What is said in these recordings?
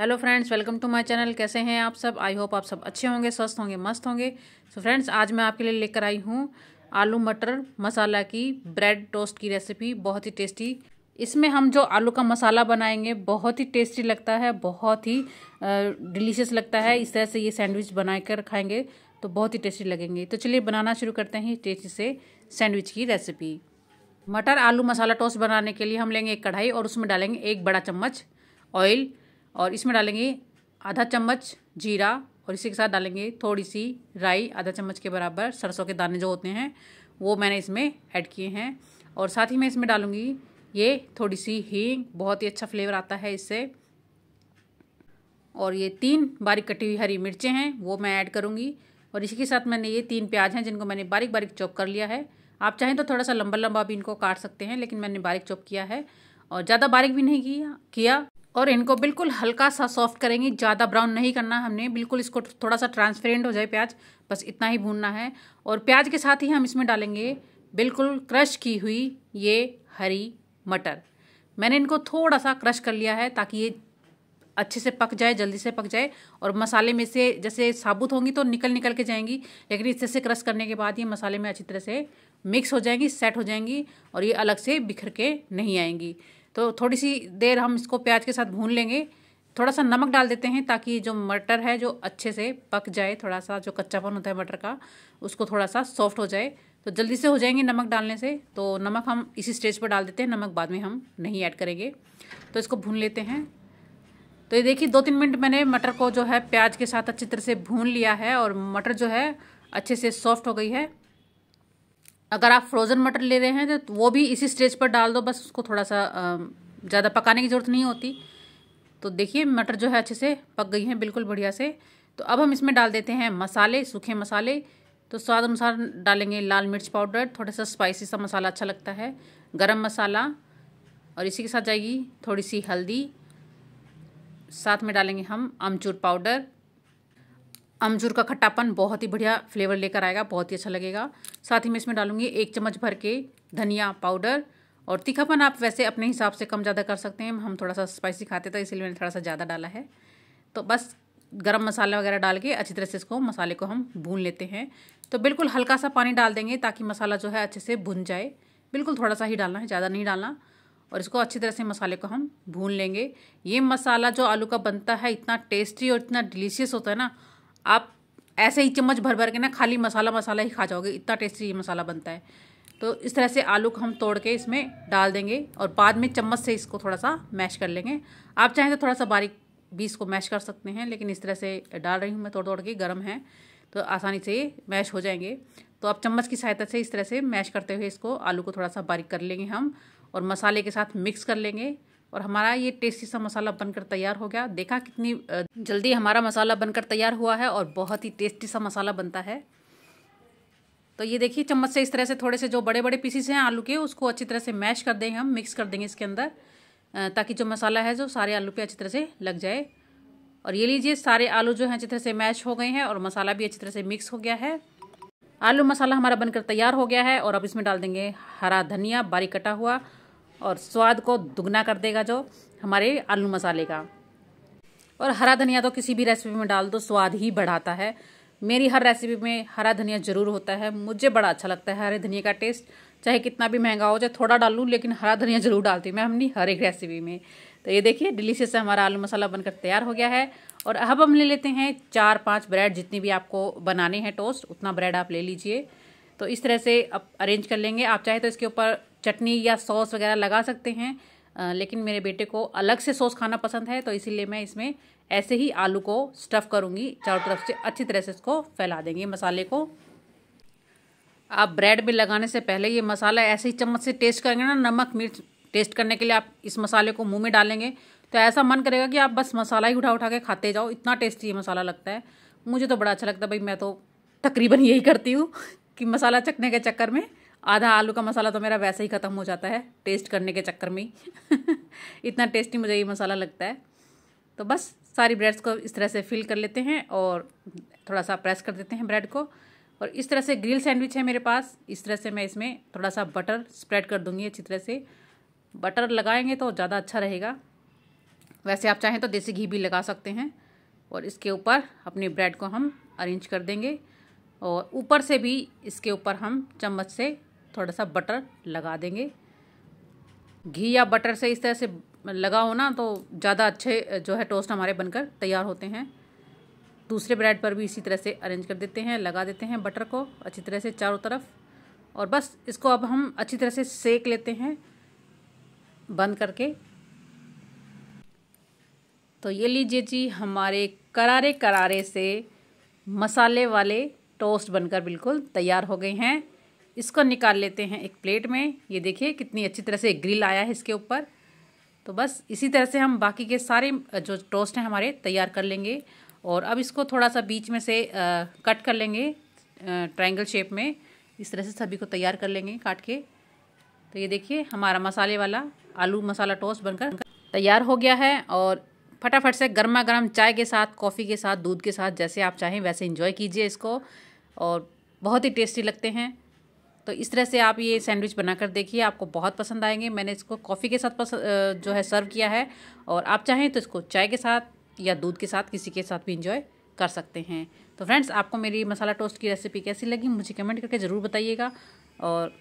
hello friends welcome to my channel कैसे हैं आप सब आई होप आप सब अच्छे होंगे स्वस्थ होंगे मस्त होंगे सो so फ्रेंड्स आज मैं आपके लिए लेकर आई हूँ आलू मटर मसाला की ब्रेड टोस्ट की रेसिपी बहुत ही टेस्टी इसमें हम जो आलू का मसाला बनाएंगे बहुत ही टेस्टी लगता है बहुत ही डिलीशियस लगता है इस तरह से ये सैंडविच बना कर खाएँगे तो बहुत ही टेस्टी लगेंगे तो चलिए बनाना शुरू करते हैं टेस्टी से सैंडविच की रेसिपी मटर आलू मसाला टोस्ट बनाने के लिए हम लेंगे एक कढ़ाई और उसमें डालेंगे एक बड़ा चम्मच ऑयल और इसमें डालेंगे आधा चम्मच जीरा और इसी के साथ डालेंगे थोड़ी सी राई आधा चम्मच के बराबर सरसों के दाने जो होते हैं वो मैंने इसमें ऐड किए हैं और साथ ही मैं इसमें डालूँगी ये थोड़ी सी हींग बहुत ही अच्छा फ्लेवर आता है इससे और ये तीन बारीक कटी हुई हरी मिर्चें हैं वो मैं ऐड करूँगी और इसी के साथ मैंने ये तीन प्याज हैं जिनको मैंने बारीक बारीक चॉप कर लिया है आप चाहें तो थोड़ा सा लंबा लंबा भी इनको काट सकते हैं लेकिन मैंने बारीक चॉप किया है और ज़्यादा बारीक भी नहीं किया और इनको बिल्कुल हल्का सा सॉफ्ट करेंगे ज़्यादा ब्राउन नहीं करना हमने बिल्कुल इसको थोड़ा सा ट्रांसपेरेंट हो जाए प्याज बस इतना ही भूनना है और प्याज के साथ ही हम इसमें डालेंगे बिल्कुल क्रश की हुई ये हरी मटर मैंने इनको थोड़ा सा क्रश कर लिया है ताकि ये अच्छे से पक जाए जल्दी से पक जाए और मसाले में से जैसे साबुत होंगी तो निकल निकल के जाएंगी लेकिन इस तरह से क्रश करने के बाद ये मसाले में अच्छी तरह से मिक्स हो जाएंगी सेट हो जाएंगी और ये अलग से बिखर के नहीं आएंगी तो थोड़ी सी देर हम इसको प्याज के साथ भून लेंगे थोड़ा सा नमक डाल देते हैं ताकि जो मटर है जो अच्छे से पक जाए थोड़ा सा जो कच्चापन होता है मटर का उसको थोड़ा सा सॉफ्ट हो जाए तो जल्दी से हो जाएंगे नमक डालने से तो नमक हम इसी स्टेज पर डाल देते हैं नमक बाद में हम नहीं ऐड करेंगे तो इसको भून लेते हैं तो ये देखिए दो तीन मिनट मैंने मटर को जो है प्याज के साथ अच्छी तरह से भून लिया है और मटर जो है अच्छे से सॉफ्ट हो गई है अगर आप फ्रोज़न मटर ले रहे हैं तो वो भी इसी स्टेज पर डाल दो बस उसको थोड़ा सा ज़्यादा पकाने की ज़रूरत नहीं होती तो देखिए मटर जो है अच्छे से पक गई हैं बिल्कुल बढ़िया से तो अब हम इसमें डाल देते हैं मसाले सूखे मसाले तो स्वाद अनुसार डालेंगे लाल मिर्च पाउडर थोड़ा सा स्पाइसी सा मसाला अच्छा लगता है गरम मसाला और इसी के साथ जाएगी थोड़ी सी हल्दी साथ में डालेंगे हम अमचूर पाउडर अमजूर का खट्टापन बहुत ही बढ़िया फ्लेवर लेकर आएगा बहुत ही अच्छा लगेगा साथ ही मैं इसमें डालूंगी एक चम्मच भर के धनिया पाउडर और तीखापन आप वैसे अपने हिसाब से कम ज़्यादा कर सकते हैं हम थोड़ा सा स्पाइसी खाते थे तो इसलिए मैंने थोड़ा सा ज़्यादा डाला है तो बस गरम मसाला वगैरह डाल के अच्छी तरह से इसको मसाले को हम भून लेते हैं तो बिल्कुल हल्का सा पानी डाल देंगे ताकि मसाला जो है अच्छे से भुन जाए बिल्कुल थोड़ा सा ही डालना है ज़्यादा नहीं डालना और इसको अच्छी तरह से मसाले को हम भून लेंगे ये मसाला जो आलू का बनता है इतना टेस्टी और इतना डिलीशियस होता है ना आप ऐसे ही चम्मच भर भर के ना खाली मसाला मसाला ही खा जाओगे इतना टेस्टी ये मसाला बनता है तो इस तरह से आलू को हम तोड़ के इसमें डाल देंगे और बाद में चम्मच से इसको थोड़ा सा मैश कर लेंगे आप चाहें तो थोड़ा सा बारीक भी इसको मैश कर सकते हैं लेकिन इस तरह से डाल रही हूँ मैं तोड़ तोड़ के गर्म है तो आसानी से मैश हो जाएंगे तो आप चम्मच की सहायता से इस तरह से मैश करते हुए इसको आलू को थोड़ा सा बारीक कर लेंगे हम और मसाले के साथ मिक्स कर लेंगे और हमारा ये टेस्टी सा मसाला बनकर तैयार हो गया देखा कितनी जल्दी हमारा मसाला बनकर तैयार हुआ है और बहुत ही टेस्टी सा मसाला बनता है तो ये देखिए चम्मच से इस तरह से थोड़े से जो बड़े बड़े पीसीस हैं आलू के उसको अच्छी तरह से मैश कर देंगे हम मिक्स कर देंगे इसके अंदर ताकि जो मसाला है जो सारे आलू पे अच्छी तरह से लग जाए और ये लीजिए सारे आलू जो हैं अच्छी तरह से मैश हो गए हैं और मसाला भी अच्छी तरह से मिक्स हो गया है आलू मसाला हमारा बनकर तैयार हो गया है और अब इसमें डाल देंगे हरा धनिया बारीक कटा हुआ और स्वाद को दुगना कर देगा जो हमारे आलू मसाले का और हरा धनिया तो किसी भी रेसिपी में डाल दो स्वाद ही बढ़ाता है मेरी हर रेसिपी में हरा धनिया ज़रूर होता है मुझे बड़ा अच्छा लगता है हरे धनिया का टेस्ट चाहे कितना भी महंगा हो चाहे थोड़ा डाल लूँ लेकिन हरा धनिया ज़रूर डालती हूँ मैं हमने हर एक रेसिपी में तो ये देखिए डिलीशियस हमारा आलू मसाला बनकर तैयार हो गया है और अब हम ले लेते हैं चार पाँच ब्रेड जितनी भी आपको बनाने हैं टोस्ट उतना ब्रेड आप ले लीजिए तो इस तरह से आप अरेंज कर लेंगे आप चाहे तो इसके ऊपर चटनी या सॉस वगैरह लगा सकते हैं लेकिन मेरे बेटे को अलग से सॉस खाना पसंद है तो इसीलिए मैं इसमें ऐसे ही आलू को स्टफ़ करूँगी चारों तरफ से अच्छी तरह से इसको फैला देंगे मसाले को आप ब्रेड में लगाने से पहले ये मसाला ऐसे ही चम्मच से टेस्ट करेंगे ना नमक मिर्च टेस्ट करने के लिए आप इस मसाले को मुंह में डालेंगे तो ऐसा मन करेगा कि आप बस मसाला ही उठा उठा के खाते जाओ इतना टेस्टी ये मसाला लगता है मुझे तो बड़ा अच्छा लगता है भाई मैं तो तकरीबन यही करती हूँ कि मसाला चखने के चक्कर में आधा आलू का मसाला तो मेरा वैसे ही ख़त्म हो जाता है टेस्ट करने के चक्कर में इतना टेस्टी मुझे ये मसाला लगता है तो बस सारी ब्रेड्स को इस तरह से फिल कर लेते हैं और थोड़ा सा प्रेस कर देते हैं ब्रेड को और इस तरह से ग्रिल सैंडविच है मेरे पास इस तरह से मैं इसमें थोड़ा सा बटर स्प्रेड कर दूँगी अच्छी तरह से बटर लगाएंगे तो ज़्यादा अच्छा रहेगा वैसे आप चाहें तो देसी घी भी लगा सकते हैं और इसके ऊपर अपने ब्रेड को हम अरेंज कर देंगे और ऊपर से भी इसके ऊपर हम चम्मच से थोड़ा सा बटर लगा देंगे घी या बटर से इस तरह से लगा हो ना तो ज़्यादा अच्छे जो है टोस्ट हमारे बनकर तैयार होते हैं दूसरे ब्रेड पर भी इसी तरह से अरेंज कर देते हैं लगा देते हैं बटर को अच्छी तरह से चारों तरफ और बस इसको अब हम अच्छी तरह से सेक लेते हैं बंद करके तो ये लीजिए जी हमारे करारे करारे से मसाले वाले टोस्ट बनकर बिल्कुल तैयार हो गए हैं इसको निकाल लेते हैं एक प्लेट में ये देखिए कितनी अच्छी तरह से ग्रिल आया है इसके ऊपर तो बस इसी तरह से हम बाकी के सारे जो टोस्ट हैं हमारे तैयार कर लेंगे और अब इसको थोड़ा सा बीच में से आ, कट कर लेंगे ट्रायंगल शेप में इस तरह से सभी को तैयार कर लेंगे काट के तो ये देखिए हमारा मसाले वाला आलू मसाला टोस्ट बनकर तैयार हो गया है और फटाफट से गर्मा गर्म चाय के साथ कॉफ़ी के साथ दूध के साथ जैसे आप चाहें वैसे इंजॉय कीजिए इसको और बहुत ही टेस्टी लगते हैं तो इस तरह से आप ये सैंडविच बनाकर देखिए आपको बहुत पसंद आएंगे मैंने इसको कॉफ़ी के साथ जो है सर्व किया है और आप चाहें तो इसको चाय के साथ या दूध के साथ किसी के साथ भी इंजॉय कर सकते हैं तो फ्रेंड्स आपको मेरी मसाला टोस्ट की रेसिपी कैसी लगी मुझे कमेंट करके ज़रूर बताइएगा और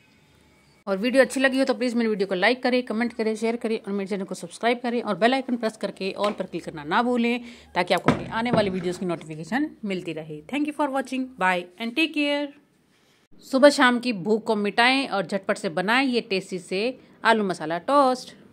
और वीडियो अच्छी लगी हो तो प्लीज़ मेरी वीडियो को लाइक करें कमेंट करें शेयर करें और मेरे चैनल को सब्सक्राइब करें और बेल आइकन प्रेस करके ऑल पर क्लिक करना ना भूलें ताकि आपको मेरी आने वाली वीडियोस की नोटिफिकेशन मिलती रहे thank you for watching bye and take care सुबह शाम की भूख को मिटाएं और झटपट से बनाएं ये टेस्टी से आलू मसाला टोस्ट